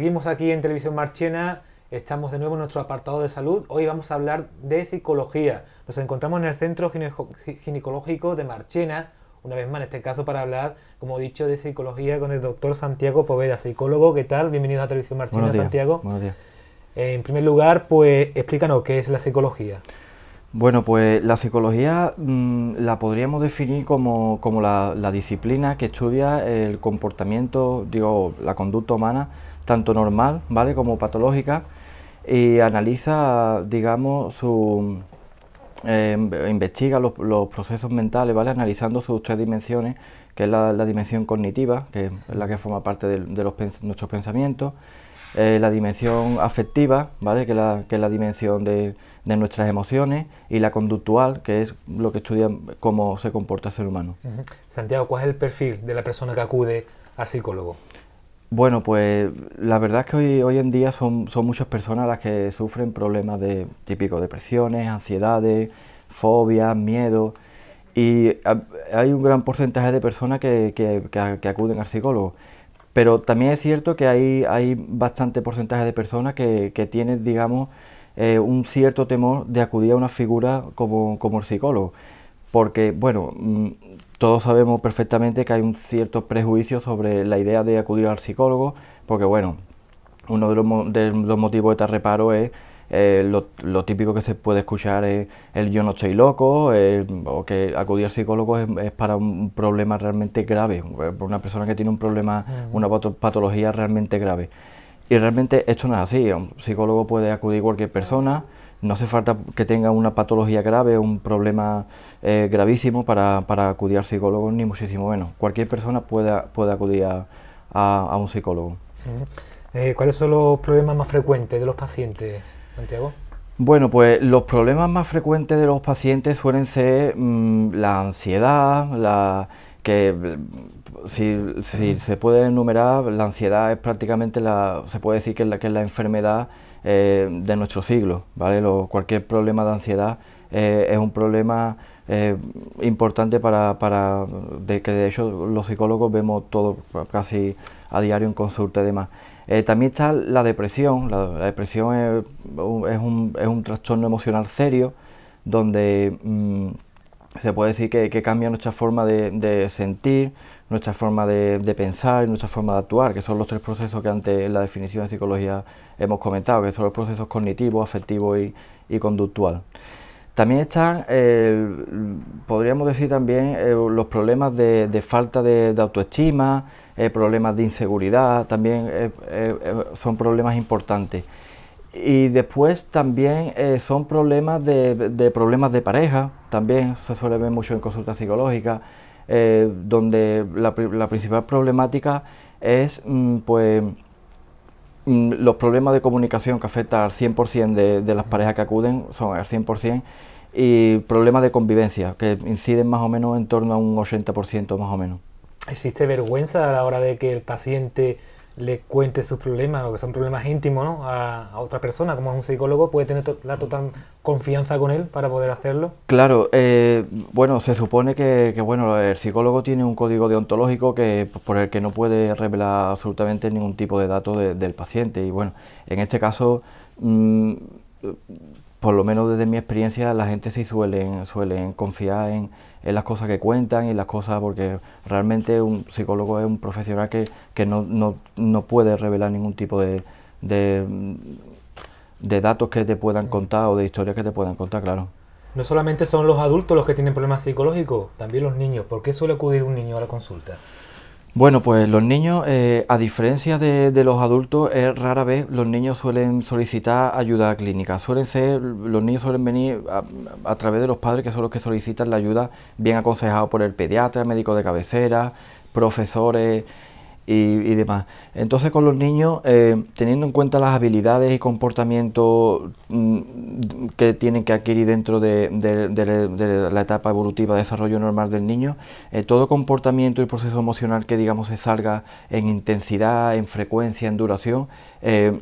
Seguimos aquí en Televisión Marchena, estamos de nuevo en nuestro apartado de salud. Hoy vamos a hablar de psicología. Nos encontramos en el Centro Ginecológico de Marchena, una vez más en este caso para hablar, como he dicho, de psicología con el doctor Santiago Poveda, psicólogo. ¿Qué tal? Bienvenido a Televisión Marchena, Santiago. Buenos días. Eh, en primer lugar, pues explícanos qué es la psicología. Bueno, pues la psicología mm, la podríamos definir como, como la, la, disciplina que estudia el comportamiento, digo, la conducta humana tanto normal ¿vale? como patológica, y analiza, digamos, su, em, investiga los, procesos mentales, ¿vale? analizando sus tres dimensiones, que es la, dimensión cognitiva, que es la que forma parte de, los, nuestros pensamientos, eh, la dimensión afectiva, ¿vale? que, la, que es la dimensión de, de, nuestras emociones, y la conductual, que es lo que estudia cómo se comporta el ser humano. Santiago, ¿cuál es el perfil de la persona que acude al psicólogo? Bueno, pues la verdad es que hoy, hoy en día son, muchas personas las que sufren problemas de típico depresiones, ansiedades, fobias, miedo. Y hay un gran porcentaje de personas que, que, acuden al psicólogo. Pero también es cierto que hay, hay bastante porcentaje de personas que, que tienen, digamos, eh, un cierto temor de acudir a una figura como, como el psicólogo. Porque, bueno, mm, todos sabemos perfectamente que hay un cierto prejuicio sobre la idea de acudir al psicólogo, porque bueno, uno de los, motivos de tal reparo es eh, lo, típico que se puede escuchar es el yo no estoy loco, o que acudir al psicólogo es, para un problema realmente grave, una persona que tiene un problema, una patología realmente grave. Y realmente esto no es así, un psicólogo puede acudir cualquier persona no hace falta que tenga una patología grave, un problema eh, gravísimo para, acudir a psicólogo, ni muchísimo menos. Cualquier persona puede, acudir a, a, un psicólogo. Eh, ¿Cuáles son los problemas más frecuentes de los pacientes, Santiago? Bueno, pues los problemas más frecuentes de los pacientes suelen ser mm, la ansiedad, la que si, se puede enumerar, la ansiedad es prácticamente la, se puede decir que es la, que es la enfermedad eh, de nuestro siglo. cualquier problema de ansiedad eh, es un problema eh, importante para, de que de hecho los psicólogos vemos todo casi a diario en consulta y demás. también está la depresión, la, depresión es, un, es, un, trastorno emocional serio donde mm, se puede decir que, cambia nuestra forma de sentir, nuestra forma de, pensar y nuestra forma de actuar, que son los tres procesos que antes en la definición de psicología hemos comentado, que son los procesos cognitivos, afectivos y, y conductual. También están, eh, podríamos decir también, eh, los problemas de, falta de, autoestima, eh, problemas de inseguridad, también son problemas importantes. Y después también son problemas de, de problemas de pareja, también se suele ver mucho en consultas psicológicas... Eh, donde la, principal problemática es mm, pues mm, los problemas de comunicación que afecta al 100% de, de, las parejas que acuden, son al 100%, y problemas de convivencia, que inciden más o menos en torno a un 80% más o menos. ¿Existe vergüenza a la hora de que el paciente le cuente sus problemas, lo que son problemas íntimos, a, otra persona, como es un psicólogo, puede tener la total confianza con él para poder hacerlo. Claro, eh, bueno, se supone que, bueno, el psicólogo tiene un código deontológico que por el que no puede revelar absolutamente ningún tipo de dato del paciente y bueno, en este caso mm, por lo menos desde mi experiencia, la gente sí suelen, confiar en, las cosas que cuentan y las cosas, porque realmente un psicólogo es un profesional que, no, puede revelar ningún tipo de, de, datos que te puedan contar o de historias que te puedan contar, claro. No solamente son los adultos los que tienen problemas psicológicos, también los niños. ¿Por qué suele acudir un niño a la consulta? Bueno, pues los niños, eh, a diferencia de, los adultos, es rara vez los niños suelen solicitar ayuda clínica. Suelen ser, los niños suelen venir a, a, través de los padres, que son los que solicitan la ayuda, bien aconsejado por el pediatra, médico de cabecera, profesores y, demás. Entonces con los niños, eh, teniendo en cuenta las habilidades y comportamientos mm, que tienen que adquirir dentro de, la etapa evolutiva de desarrollo normal del niño, eh, todo comportamiento y proceso emocional que digamos se salga en intensidad, en frecuencia, en duración, eh,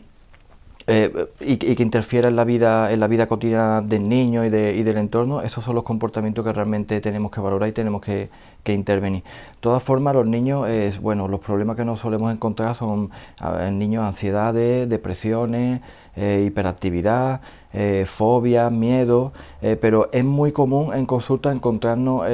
eh, y, que interfiera en la vida, en la vida cotidiana del niño y, de, del entorno, esos son los comportamientos que realmente tenemos que valorar y tenemos que, intervenir. De todas formas, los niños, eh, bueno, los problemas que nos solemos encontrar son en niños ansiedades, depresiones, eh, hiperactividad, fobia, miedo, pero es muy común en consulta encontrarnos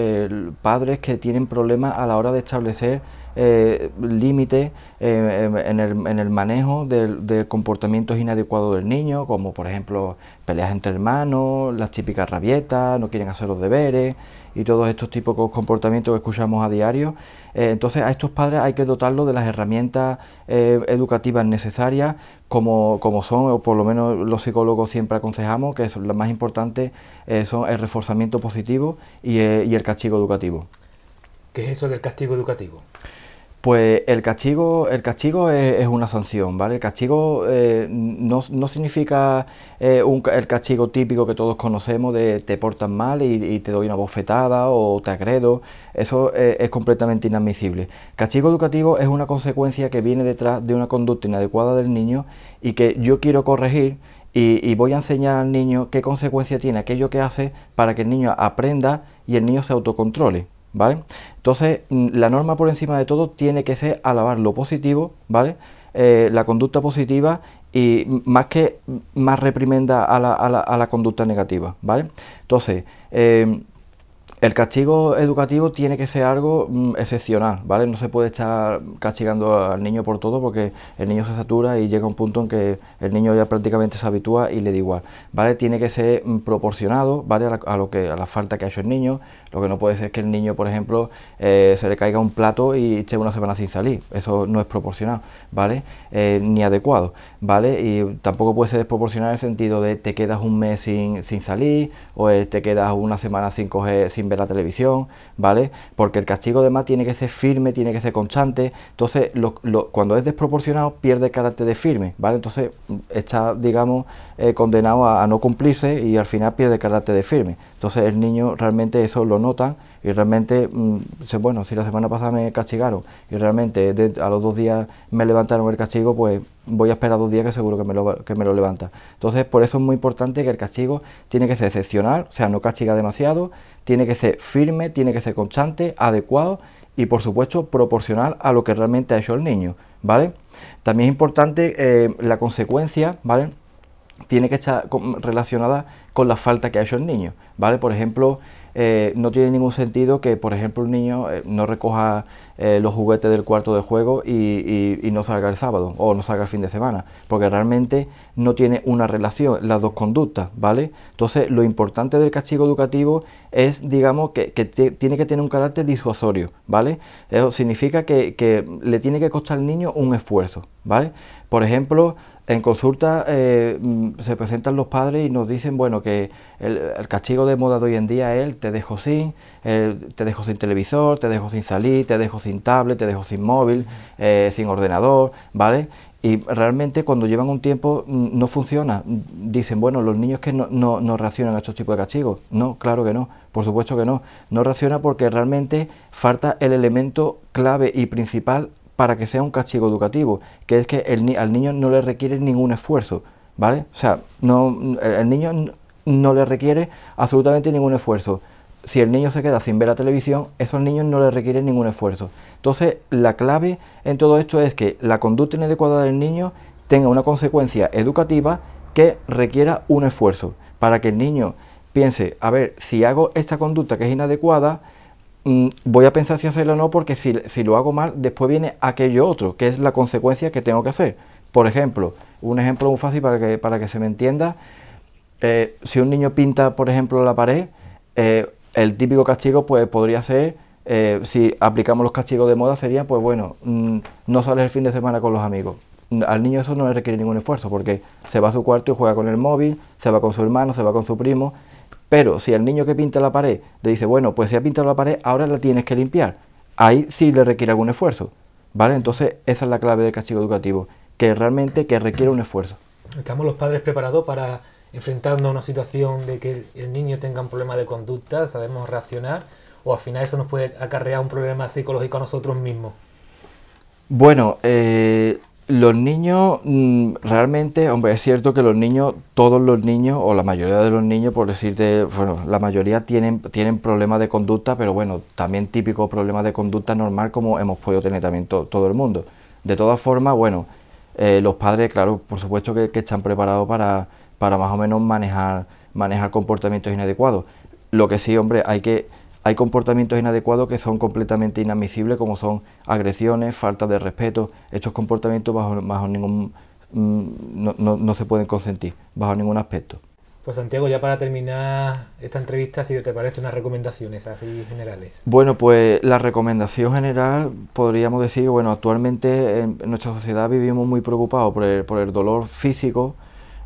padres que tienen problemas a la hora de establecer eh, eh em, en, el, en, el, manejo de, comportamientos inadecuados del niño, como por ejemplo peleas entre hermanos, las típicas rabietas, no quieren hacer los deberes y todos estos tipos de comportamientos que escuchamos a diario. Eh, entonces a estos padres hay que dotarlos de las herramientas eh, educativas necesarias, como, son, o por lo menos los psicólogos siempre aconsejamos, que lo más importante son el reforzamiento positivo y el castigo educativo. ¿Qué es eso del castigo educativo? Pues el castigo, el castigo es, una sanción, ¿vale? El castigo eh, no, significa eh, el castigo típico que todos conocemos de te portas mal y, te doy una bofetada o te agredo. Eso eh, es completamente inadmisible. Castigo educativo es una consecuencia que viene detrás de una conducta inadecuada del niño y que yo quiero corregir y, voy a enseñar al niño qué consecuencia tiene aquello que hace para que el niño aprenda y el niño se autocontrole. ¿vale? Entonces, mm, la norma por encima de todo tiene que ser alabar lo positivo, ¿vale? Eh, la conducta positiva y más que más reprimenda a la, conducta negativa, ¿vale? Entonces, em, el castigo educativo tiene que ser algo mm, excepcional, ¿vale? No se puede estar castigando al niño por todo porque el niño se satura y llega un punto en que el niño ya prácticamente se habitúa y le da igual, ¿vale? Tiene que ser mm, proporcionado, ¿vale? A, la, lo que, a la falta que ha hecho el niño. Lo que no puede ser es que el niño, por ejemplo, eh, se le caiga un plato y esté una semana sin salir. Eso no es proporcional, ¿vale? Eh, ni adecuado, ¿vale? Y tampoco puede ser desproporcionado en el sentido de te quedas un mes sin, salir o eh, te quedas una semana sin coger, sin la televisión, ¿vale? Porque el castigo de además tiene que ser firme, tiene que ser constante, entonces cuando es desproporcionado pierde carácter de firme, ¿vale? Entonces mm, está, digamos, eh, condenado a, no cumplirse y al final pierde el carácter de firme. Entonces el niño realmente eso lo nota y realmente, mm, bueno, si la semana pasada me castigaron y realmente a los dos días me levantaron el castigo, pues voy a esperar dos días que seguro que me, lo, levanta. Entonces, por eso es muy importante que el castigo tiene que ser excepcional, o sea, no castiga demasiado, tiene que ser firme, tiene que ser constante, adecuado y, por supuesto, proporcional a lo que realmente ha hecho el niño, ¿vale? También es importante eh, la consecuencia, ¿vale? tiene que estar relacionada con la falta que ha hecho el niño, ¿vale? Por ejemplo, eh, no tiene ningún sentido que, por ejemplo, un niño eh, no recoja eh, los juguetes del cuarto de juego y, no salga el sábado o no salga el fin de semana, porque realmente no tiene una relación las dos conductas, ¿vale? Entonces, lo importante del castigo educativo es, digamos, que, tiene que tener un carácter disuasorio, ¿vale? Eso significa que, que le tiene que costar al niño un esfuerzo, ¿vale? Por ejemplo, en consulta eh, mm, se presentan los padres y nos dicen, bueno, que el, el, castigo de moda de hoy en día es el te dejo sin, te dejo sin televisor, te dejo sin salir, te dejo sin tablet, te dejo sin móvil, eh, sin ordenador, ¿vale? Y realmente cuando llevan un tiempo mm, no funciona. Dicen, bueno, los niños que no, no, no reaccionan a estos tipos de castigos. No, claro que no, por supuesto que no. No reacciona porque realmente falta el elemento clave y principal para que sea un castigo educativo, que es que al niño no le requiere ningún esfuerzo, ¿vale? O sea, no, el niño no le requiere absolutamente ningún esfuerzo. Si el niño se queda sin ver la televisión, esos niños no le requieren ningún esfuerzo. Entonces, la clave en todo esto es que la conducta inadecuada del niño tenga una consecuencia educativa que requiera un esfuerzo, para que el niño piense, a ver, si hago esta conducta que es inadecuada, Mm, voy a pensar si hacerlo o no porque si, lo hago mal, después viene aquello otro, que es la consecuencia que tengo que hacer. Por ejemplo, un ejemplo muy fácil para que, para que se me entienda, eh, si un niño pinta, por ejemplo, la pared, eh, el típico castigo pues podría ser, eh, si aplicamos los castigos de moda, sería, pues bueno, mm, no sales el fin de semana con los amigos. Mm, al niño eso no le requiere ningún esfuerzo porque se va a su cuarto y juega con el móvil, se va con su hermano, se va con su primo, pero si el niño que pinta la pared le dice, bueno, pues si ha pintado la pared, ahora la tienes que limpiar. Ahí sí le requiere algún esfuerzo. ¿Vale? Entonces esa es la clave del castigo educativo, que realmente que requiere un esfuerzo. ¿Estamos los padres preparados para enfrentarnos a una situación de que el niño tenga un problema de conducta, sabemos reaccionar, o al final eso nos puede acarrear un problema psicológico a nosotros mismos? Bueno, eh, los niños, mm, realmente, hombre, es cierto que los niños, todos los niños, o la mayoría de los niños, por decirte, bueno, la mayoría tienen, tienen problemas de conducta, pero bueno, también típicos problemas de conducta normal como hemos podido tener también todo el mundo. De todas formas, bueno, eh, los padres, claro, por supuesto que, están preparados para, para, más o menos manejar, manejar comportamientos inadecuados. Lo que sí, hombre, hay que hay comportamientos inadecuados que son completamente inadmisibles, como son agresiones, falta de respeto. Estos comportamientos bajo, bajo ningún mm, no, se pueden consentir, bajo ningún aspecto. Pues Santiago, ya para terminar esta entrevista, si te parece unas recomendaciones así generales. Bueno, pues la recomendación general podríamos decir, bueno, actualmente en nuestra sociedad vivimos muy preocupados por el, por el dolor físico,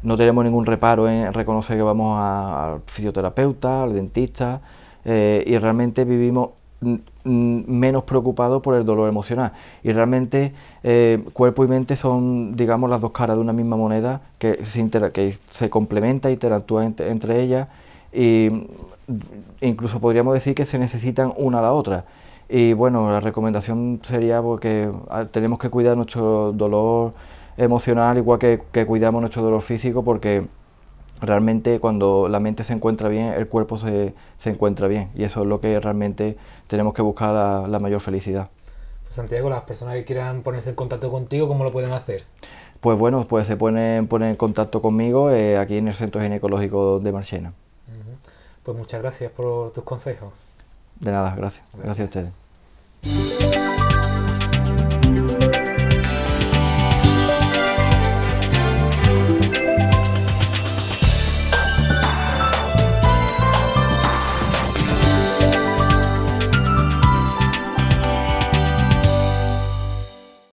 no tenemos ningún reparo en reconocer que vamos al fisioterapeuta, al dentista, eh, y realmente vivimos menos preocupados por el dolor emocional. Y realmente eh, cuerpo y mente son, digamos, las dos caras de una misma moneda que se, que se complementa, interactúa entre ellas y incluso podríamos decir que se necesitan una a la otra. Y bueno, la recomendación sería porque ah, tenemos que cuidar nuestro dolor emocional igual que cuidamos nuestro dolor físico porque realmente cuando la mente se encuentra bien, el cuerpo se, encuentra bien. Y eso es lo que realmente tenemos que buscar la, mayor felicidad. Pues, Santiago, las personas que quieran ponerse en contacto contigo, ¿cómo lo pueden hacer? Pues bueno, pues se ponen, en contacto conmigo eh, aquí en el Centro Ginecológico de Marchena. Pues muchas gracias por tus consejos. De nada, Gracias, gracias a ustedes.